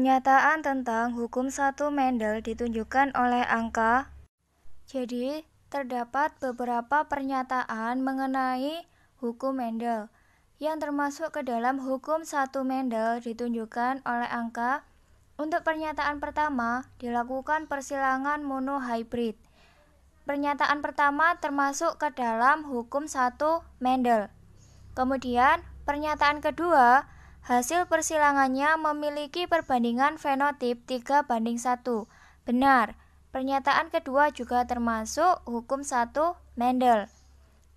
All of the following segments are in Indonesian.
Pernyataan tentang hukum satu Mendel ditunjukkan oleh angka. Jadi, terdapat beberapa pernyataan mengenai hukum Mendel yang termasuk ke dalam hukum satu Mendel ditunjukkan oleh angka. Untuk pernyataan pertama, dilakukan persilangan monohybrid. Pernyataan pertama termasuk ke dalam hukum satu Mendel. Kemudian, pernyataan kedua Hasil persilangannya memiliki perbandingan fenotip 3 banding 1. Benar, pernyataan kedua juga termasuk hukum 1 Mendel.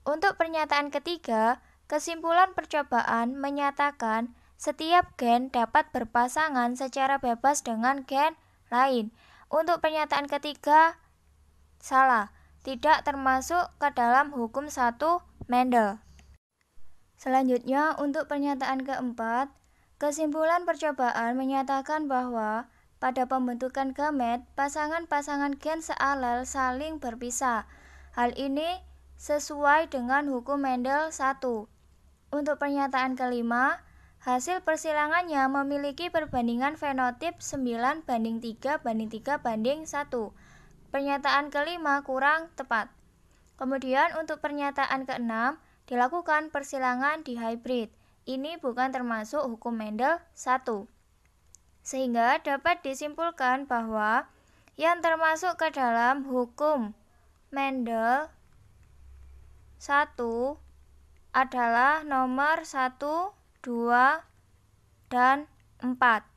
Untuk pernyataan ketiga, kesimpulan percobaan menyatakan setiap gen dapat berpasangan secara bebas dengan gen lain. Untuk pernyataan ketiga, salah, tidak termasuk ke dalam hukum 1 Mendel. Selanjutnya, untuk pernyataan keempat, kesimpulan percobaan menyatakan bahwa pada pembentukan gamet, pasangan-pasangan gen sealel saling berpisah. Hal ini sesuai dengan hukum Mendel 1. Untuk pernyataan kelima, hasil persilangannya memiliki perbandingan fenotip 9 banding 3 banding 3 banding 1. Pernyataan kelima kurang tepat. Kemudian untuk pernyataan keenam, dilakukan persilangan di hybrid. Ini bukan termasuk hukum Mendel 1. Sehingga dapat disimpulkan bahwa yang termasuk ke dalam hukum Mendel 1 adalah nomor 1, 2, dan 4.